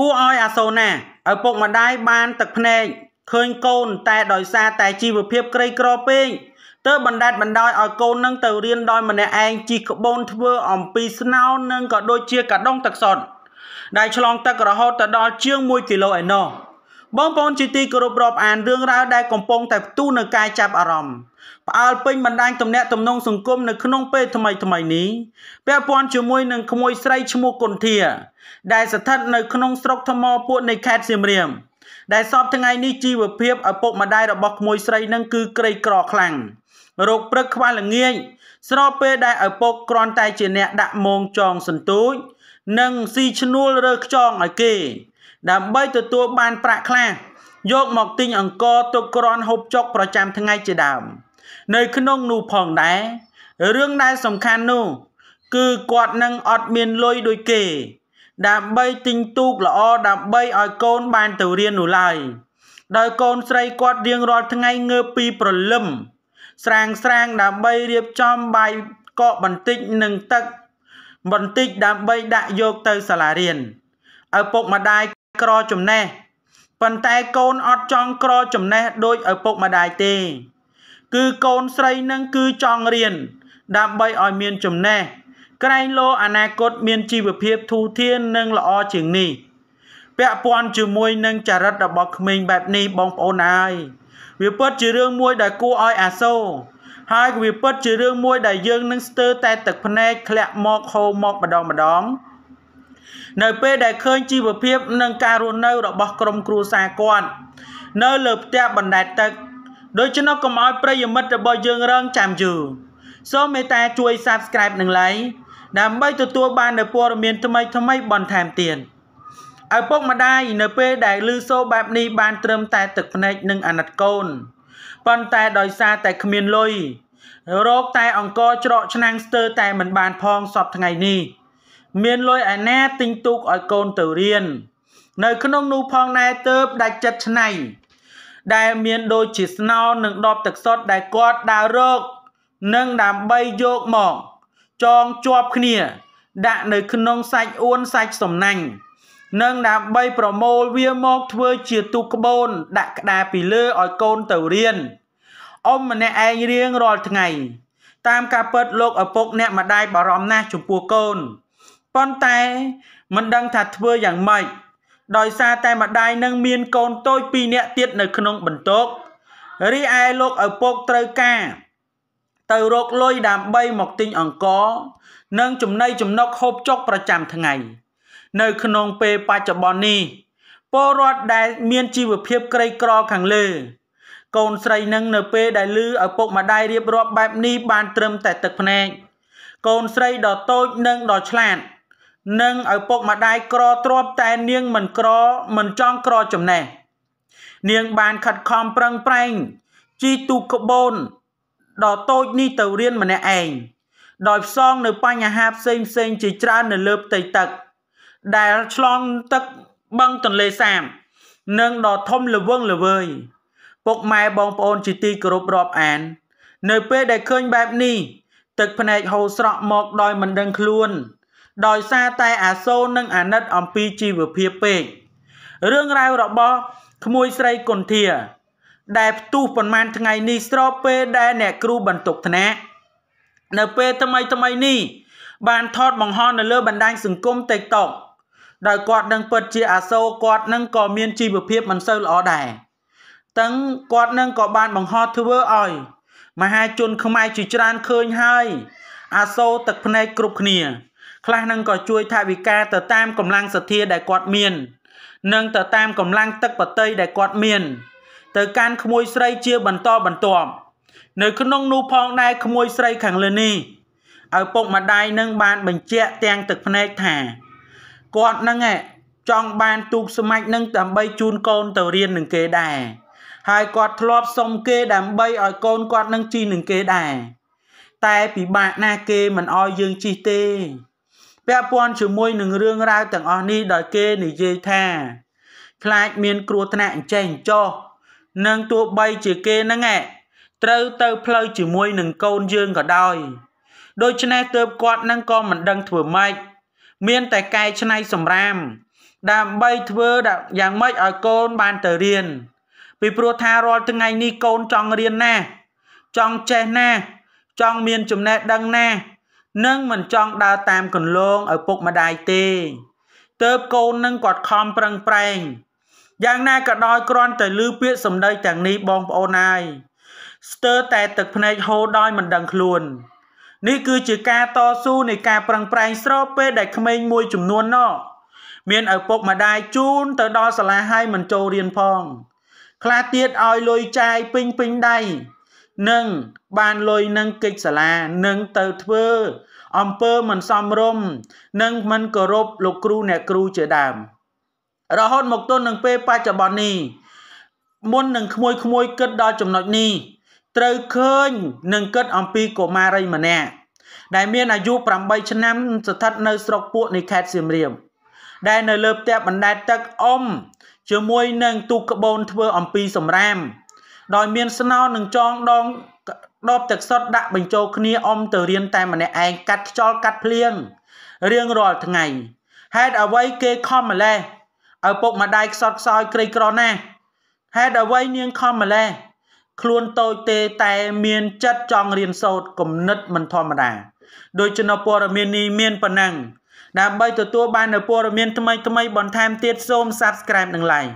គួរឲ្យអាសូរណាឪពុកម្ដាយបានទឹកភ្នែកឃើញកូនតែដោយសារតែជីវភាពក្រីក្រពេកទើបបណ្ដេតបណ្ដោយឲ្យកូននឹងទៅរៀនដោយម្នាក់ឯងជីក្បូនធ្វើអំពីស្នោនិងក៏ដូចជាកដុងទឹកសុទ្ធដែលឆ្លងទឹករហូតទៅដល់ជាង1គីឡូឯណោះបងប្អូនជាទីគោរពរាប់អានរឿងរ៉ាវដែលកំពុងតែផ្ទុះនៅកាយចាប់អារម្មណ៍ផ្អើលពេញបណ្ដាញទំនាក់ទំនងសង្គមនៅក្នុងពេលថ្មីថ្មីនេះពាក់ព័ន្ធជាមួយនឹងក្មួយស្រីឈ្មោះគុនធា ដែលស្ថិតនៅក្នុងស្រុកថ្មពួកនៃខេត្តសៀមរាបដែលសពថ្ងៃនេះជីវភាពឪពុកម្ដាយរបស់ក្មួយស្រីនឹងគឺក្រីក្រខ្លាំងរោគព្រឹកខ្វះល្ងាចស្របពេលដែលឪពុកគ្រាន់តែជាអ្នកដាក់មងចងសន្ទូចនិងស៊ីឈ្នួលរើខ្ចងឲ្យគេដើម្បីទទួលបានប្រាក់ខ្លះយក មកទិញអង្គទុកក្រាន់ហូបចុកប្រចាំថ្ងៃជាដើម នៅក្នុងនោះផងដែររឿងដែលសំខាន់នោះគឺគាត់នឹងអត់មានលុយដូចគេ ដើម្បីទិញទូកល្អដើម្បីឲ្យកូនបានទៅរៀននោះឡើយដោយកូនស្រីគាត់រៀងរាល់ថ្ងៃងើបពីព្រលឹមស្រាងស្រាងដើម្បីរៀបចំបាយកកបន្តិចនិងទឹក បន្តិចដើម្បីដាក់យកទៅសាលារៀនឪពុកម្ដាយក្រចំណេះប៉ុន្តែកូនអត់ចង់ក្រចំណេះដោយឪពុកម្ដាយទេ គឺកូនស្រីនឹងគឺចង់រៀន ដើម្បីឲ្យមានចំណេះក្រែងលោអនាគតមានជីវភាពធូរធារនិងល្អជាងនេះពាក់ព័ន្ធជាមួយនឹងចរិតរបស់ក្មេងបែបនេះបងប្អូនហើយវាពិតជារឿងមួយដែលគួរឲ្យអាសូរហើយវាពិតជារឿងមួយដែលយើងនឹងស្ទើរតែទឹកភ្នែកធ្លាក់មកហូរមកម្ដងម្ដងនៅពេលដែលឃើញជីវភាពនិងការរស់នៅរបស់ក្រុមគ្រួសារគាត់នៅលើផ្ទះបណ្ដែតទឹកដូច្នោះកុំឲ្យប្រិយមិត្តរបស់យើងរងចាំយូរសូមមេត្តាជួយ Subscribe និង Like ដើម្បីទទួលបាននូវព័ត៌មានថ្មីថ្មីបន្ថែមទៀតឪពុកម្ដាយនៅពេលដែលឮសូរបែបនេះបានត្រឹមតែទឹកភ្នែកនិងអាណិតកូនប៉ុន្តែដោយសារតែគ្មានលុយរោគតែអង្គរច្រកឆ្នាំងស្ទើរតែមិនបានផងសពថ្ងៃនេះមានលុយឯណាទិញទូកឲ្យកូនទៅរៀន នៅក្នុងនោះផងណែទៅដាច់ចិត្តឆ្នៃ ដែលមានដូចជាស្នោនិងដបទឹកសុទ្ធដែលគាត់ដើររកនិងដើម្បីយកមក ចងជាប់គ្នាដាក់នៅក្នុងសាច់អួនសាច់សំណាញ់និងដើម្បីប្រមូលវាមកធ្វើជាទូកក្បូនដាក់ក្តារពីលើឲ្យកូនទៅរៀនអ៊ំម្នាក់ឯងរៀងរាល់ថ្ងៃ តាមការពិតលោកឪពុកអ្នកម្ដាយបារម្ភណាស់ចំពោះកូនប៉ុន្តែមិនដឹងថាធ្វើយ៉ាងម៉េចដោយសារតែម្ដាយនឹងមានកូនតូច2នាក់ទៀតនៅក្នុងបន្ទុករីឯលោកឪពុកត្រូវការ ទៅរកលុយដើម្បីមកទិញអង្ករនិងចំណីចំណុកហូបចុកប្រចាំថ្ងៃ នៅក្នុងពេលបច្ចុប្បន្ននេះពលរដ្ឋដែលមានជីវភាពក្រីក្រខាងលើ កូនស្រីនឹងនៅ ពេលដែលឮឪពុកម្ដាយរៀបរាប់បែបនេះបានត្រឹមតែទឹកភ្នែកកូនស្រីដ៏តូចនិងដ៏ឆ្លាតនិងឪពុកម្ដាយក្រទ្របតែនាងមិនក្រមិនចង់ក្រចំណេះនាងបានខិតខំប្រឹងប្រែងជីទូកបូនដ៏តូចនេះទៅរៀនម្នាក់ឯងដោយផ្សងនៅបញ្ហាផ្សេងផ្សេងជាច្រើននៅលើផ្ទៃទឹក ដែលឆ្លងទឹកបឹងទន្លេសាបនិងដ៏ធំល្វឹងល្វើយ ពុកម៉ែបងប្អូនជាទីគោរពរាប់អាន នៅពេលដែលឃើញបែបនេះទឹកភ្នែកហូរស្រក់មកដោយមិនដឹងខ្លួនដោយសារតែអាសូរនិងអាណិតអំពីជីវភាពពេករឿងរ៉ាវរបស់ក្មួយស្រីកុនធា ដែលផ្ទុះប្រមាណថ្ងៃនេះស្របពេលដែលអ្នកគ្រូបន្ទុកថ្នាក់នៅពេលថ្មីថ្មីនេះបានថតបង្ហោះនៅលើបណ្ដាញសង្គម TikTok ដោយគាត់នឹងពិតជាអាសូរគាត់នឹងក៏មានជីវភាពមិនសូវល្អដែរទាំងគាត់នឹងក៏បានបង្ហោះធ្វើឲ្យ មហាជនខ្មែរជាច្រើនឃើញហើយអាសូរទឹកភ្នែកគ្រប់គ្នាខ្លះនឹងក៏ជួយថាវិការទៅតាមកម្លាំងសទ្ធាដែលគាត់មាន និង ទៅតាមកម្លាំងទឹកបតីដែលគាត់មានទៅកាន់ក្មួយស្រីជាបន្តបន្ទាប់នៅ ក្នុងនោះផងដែរក្មួយស្រីខាងលើនេះឪពុកម្ដាយនឹងបានបញ្ជាក់ទាំងទឹកភ្នែកថាគាត់នឹងចង់បានទូកស្មាច់នឹងដើម្បីជូនកូនទៅរៀននឹងគេដែរហើយគាត់ធ្លាប់សុំគេដើម្បីឲ្យកូនគាត់នឹងជីនឹងគេដែរតែពិបាកណាស់គេមិនឲ្យយើងជីទេពាក់ព័ន្ធជាមួយនឹងរឿងរ៉ាវទាំងអស់នេះដោយគេនិយាយថាខ្លាចមានគ្រោះថ្នាក់អញ្ចេះអញ្ចោះនឹងទោះបីជាគេហ្នឹងឯងត្រូវទៅផ្លូវជាមួយនឹងកូនយើងក៏ដោយ ដូច្នេះទើបគាត់នឹងក៏មិនដឹងធ្វើម៉េចមានតែកែឆ្នៃសម្រាម ដើម្បីធ្វើយ៉ាងម៉េចឲ្យកូនបានទៅរៀន ពីព្រោះថារាល់ថ្ងៃនេះកូនចង់រៀនណាស់ចង់ចេះណាស់ចង់មានចំណេះដឹងណាស់និងមិនចង់ដើរតាមគន្លងឪពុកម្ដាយទេទើបកូននឹងគាត់ខំប្រឹងប្រែងយ៉ាងណាក៏ដោយគ្រាន់តែលឺពាក្យសម្ដីទាំងនេះបងប្អូនហើយស្ទើរតែទឹកភ្នែកហូរដោយមិនដឹងខ្លួននេះគឺជាការតស៊ូនៃការប្រឹងប្រែងស្របពេលដែលក្មេងមួយចំនួនណោះមានឪពុកម្ដាយជូនទៅដល់សាលាហើយមិនចូលរៀនផង ខ្លះទៀតឲ្យលុយចាយពេញពេញដៃនឹងបានលុយនឹងកិច្ចសាលានឹងទៅធ្វើអំពើមិនសមរម្យនឹងមិនគោរពលោកគ្រូអ្នកគ្រូជាដើម រហូតមកទល់នឹងពេលបច្ចុប្បន្ននេះមុននឹងក្មួយក្មួយគិតដល់ចំណុចនេះត្រូវឃើញនឹងគិតអំពីកុមារីម្នាក់ដែលមានអាយុ8ឆ្នាំ ស្ថិតនៅស្រុកពួកនៃខេត្តសៀមរាបដែលនៅលើផ្ទះបណ្ដែតទឹកអ៊ំជាមួយនឹងទូកក្បូនធ្វើអំពីសម្រាមដោយមានស្នោនិងចងដងដបទឹកសុទ្ធដាក់បញ្ចូលគ្នាអមទៅរៀនតែម្នាក់ឯងកាត់ខ្យល់កាត់ភ្លៀងរៀងរាល់ថ្ងៃហេតុអ្វីគេខំម្លេះឪពុកម្ដាយខ្សត់ខ្សោយក្រីក្រណាស់ហេតុអ្វីនាងខំម្លេះខ្លួនតូចទេតែមានចិត្តចង់រៀនសូត្រគំនិតមិនធម្មតា ដូច្នោះព័ត៌មាននេះមានប៉ុណ្ណឹង ដើម្បីទទួលបាននូវព័ត៌មានថ្មីៗបន្ថែមទៀតសូម Subscribe និង Like